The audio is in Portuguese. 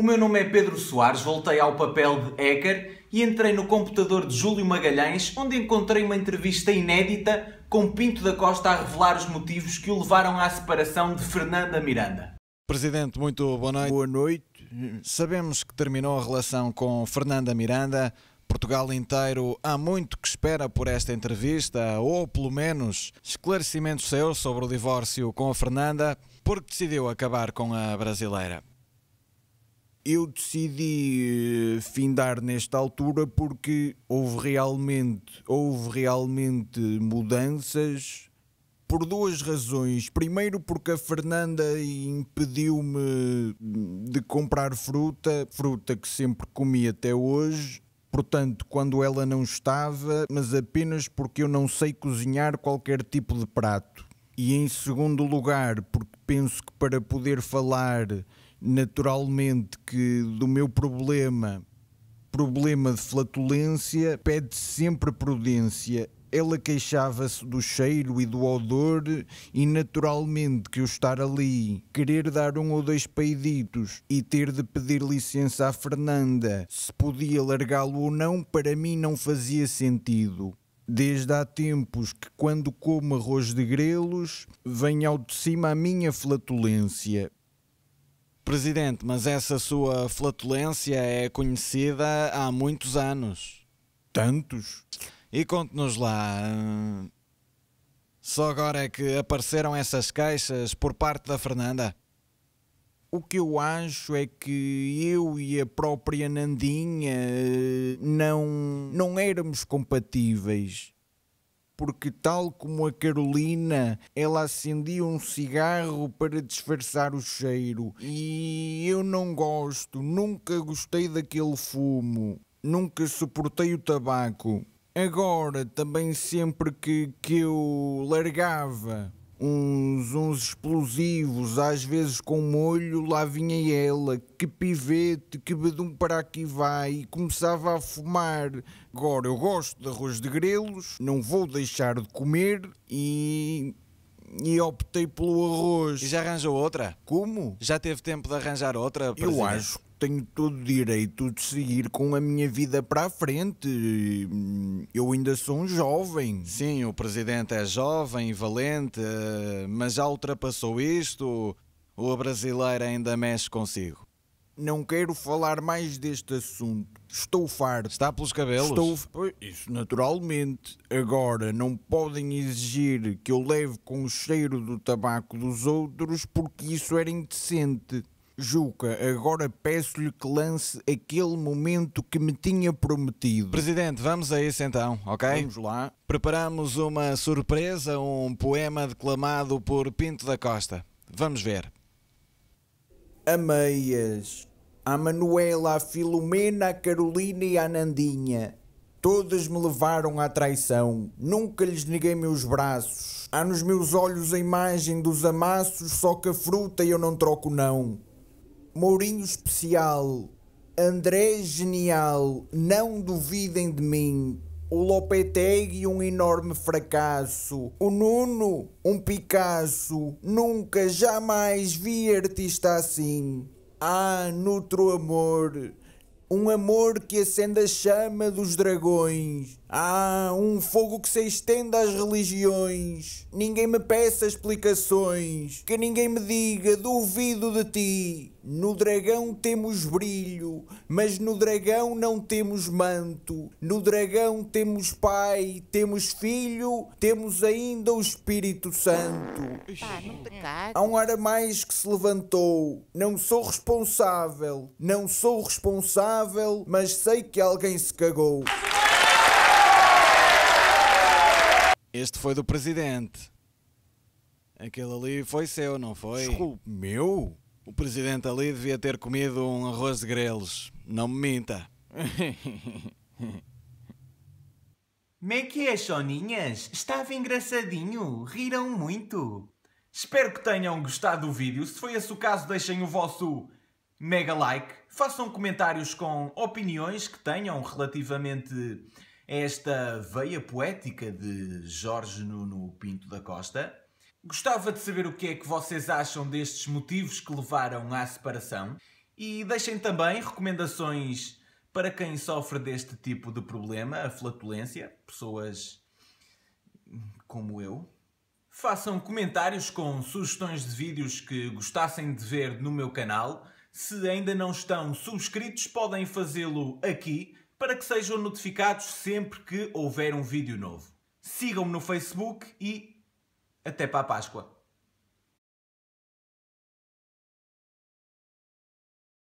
O meu nome é Pedro Soares, voltei ao papel de hacker e entrei no computador de Júlio Magalhães, onde encontrei uma entrevista inédita com Pinto da Costa a revelar os motivos que o levaram à separação de Fernanda Miranda. Presidente, muito boa noite. Boa noite. Sabemos que terminou a relação com Fernanda Miranda. Portugal inteiro há muito que espera por esta entrevista, ou pelo menos esclarecimentos seus sobre o divórcio com a Fernanda, porque decidiu acabar com a brasileira eu decidi eh, findar nesta altura porque houve realmente, houve realmente mudanças por duas razões. Primeiro, porque a Fernanda impediu-me de comprar fruta, fruta que sempre comi até hoje. Portanto, quando ela não estava, mas apenas porque eu não sei cozinhar qualquer tipo de prato. E em segundo lugar, porque penso que para poder falar naturalmente que do meu problema, problema de flatulência, pede sempre prudência. Ela queixava-se do cheiro e do odor, e naturalmente que eu estar ali, querer dar um ou dois peiditos e ter de pedir licença à Fernanda se podia largá-lo ou não, para mim não fazia sentido. Desde há tempos que, quando como arroz de grelos, vem ao de cima a minha flatulência, Presidente, mas essa sua flatulência é conhecida há muitos anos. Tantos? E conte-nos lá. Hum, só agora é que apareceram essas queixas por parte da Fernanda? O que eu acho é que eu e a própria Nandinha hum, não, não éramos compatíveis porque, tal como a Carolina, ela acendia um cigarro para disfarçar o cheiro. E eu não gosto, nunca gostei daquele fumo, nunca suportei o tabaco. Agora, também sempre que, que eu largava uns, uns explosivos, às vezes com molho, lá vinha ela, que pivete, que bedum para aqui vai, e começava a fumar. Agora, eu gosto de arroz de grelos, não vou deixar de comer e e optei pelo arroz. E já arranjou outra? Como? Já teve tempo de arranjar outra? Presidente? Eu acho que tenho todo o direito de seguir com a minha vida para a frente eu ainda sou um jovem. Sim, o presidente é jovem, e valente, eh, mas já ultrapassou isto? o a brasileira ainda mexe consigo? Não quero falar mais deste assunto. Estou farto. Está pelos cabelos? Estou. Isso naturalmente. Agora, não podem exigir que eu leve com o cheiro do tabaco dos outros porque isso era indecente. Juca, agora peço-lhe que lance aquele momento que me tinha prometido. Presidente, vamos a isso então, ok? Vamos lá. Preparamos uma surpresa, um poema declamado por Pinto da Costa. Vamos ver. Ameias, a Manuela, a Filomena, a Carolina e a Nandinha. Todas me levaram à traição, nunca lhes neguei meus braços. Há nos meus olhos a imagem dos amassos, só que a fruta eu não troco não. Mourinho especial, André genial, não duvidem de mim. O Lopetegui um enorme fracasso, o Nuno um Picasso, nunca jamais vi artista assim. Ah, noutro amor, um amor que acende a chama dos dragões. Ah, um fogo que se estende às religiões. Ninguém me peça explicações, que ninguém me diga duvido de ti. No dragão temos brilho, mas no dragão não temos manto. No dragão temos pai, temos filho, temos ainda o Espírito Santo. Há um ar a mais que se levantou. Não sou responsável, não sou responsável, mas sei que alguém se cagou. Este foi do presidente. Aquele ali foi seu, não foi? Desculpe, meu? O presidente ali devia ter comido um arroz de grelos. Não me minta. Como é que é, Soninhas? Estava engraçadinho, riram muito. Espero que tenham gostado do vídeo. Se foi esse o caso, deixem o vosso mega like. Façam comentários com opiniões que tenham relativamente a esta veia poética de Jorge Nuno Pinto da Costa. Gostava de saber o que é que vocês acham destes motivos que levaram à separação e deixem também recomendações para quem sofre deste tipo de problema, a flatulência, pessoas como eu. Façam comentários com sugestões de vídeos que gostassem de ver no meu canal. Se ainda não estão subscritos, podem fazê-lo aqui para que sejam notificados sempre que houver um vídeo novo. Sigam-me no Facebook e até para a Páscoa.